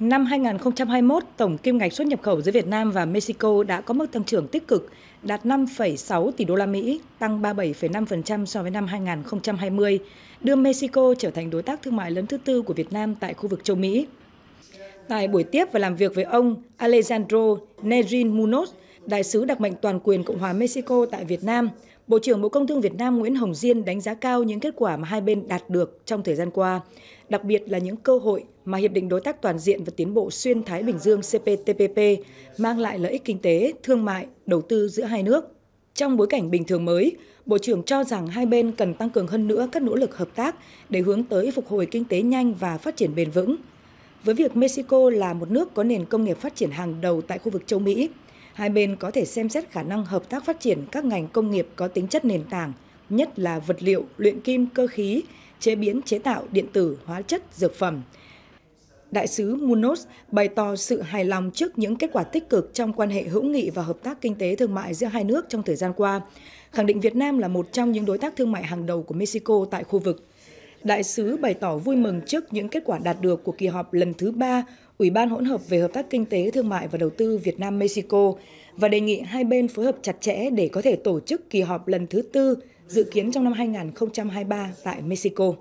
Năm 2021, tổng kim ngạch xuất nhập khẩu giữa Việt Nam và Mexico đã có mức tăng trưởng tích cực, đạt 5,6 tỷ đô la Mỹ, tăng 37,5% so với năm 2020, đưa Mexico trở thành đối tác thương mại lớn thứ tư của Việt Nam tại khu vực châu Mỹ. Tại buổi tiếp và làm việc với ông Alejandro Negrin Munoz, Đại sứ đặc mệnh toàn quyền Cộng hòa Mexico tại Việt Nam, Bộ trưởng Bộ Công Thương Việt Nam Nguyễn Hồng Diên đánh giá cao những kết quả mà hai bên đạt được trong thời gian qua, đặc biệt là những cơ hội mà Hiệp định Đối tác Toàn diện và Tiến bộ Xuyên Thái Bình Dương CPTPP mang lại lợi ích kinh tế, thương mại, đầu tư giữa hai nước. Trong bối cảnh bình thường mới, Bộ trưởng cho rằng hai bên cần tăng cường hơn nữa các nỗ lực hợp tác để hướng tới phục hồi kinh tế nhanh và phát triển bền vững. Với việc Mexico là một nước có nền công nghiệp phát triển hàng đầu tại khu vực châu Mỹ, hai bên có thể xem xét khả năng hợp tác phát triển các ngành công nghiệp có tính chất nền tảng, nhất là vật liệu, luyện kim, cơ khí, chế biến, chế tạo, điện tử, hóa chất, dược phẩm. Đại sứ Munoz bày tỏ sự hài lòng trước những kết quả tích cực trong quan hệ hữu nghị và hợp tác kinh tế thương mại giữa hai nước trong thời gian qua, khẳng định Việt Nam là một trong những đối tác thương mại hàng đầu của Mexico tại khu vực đại sứ bày tỏ vui mừng trước những kết quả đạt được của kỳ họp lần thứ ba Ủy ban hỗn hợp về hợp tác kinh tế, thương mại và đầu tư Việt Nam Mexico và đề nghị hai bên phối hợp chặt chẽ để có thể tổ chức kỳ họp lần thứ tư dự kiến trong năm 2023 tại Mexico.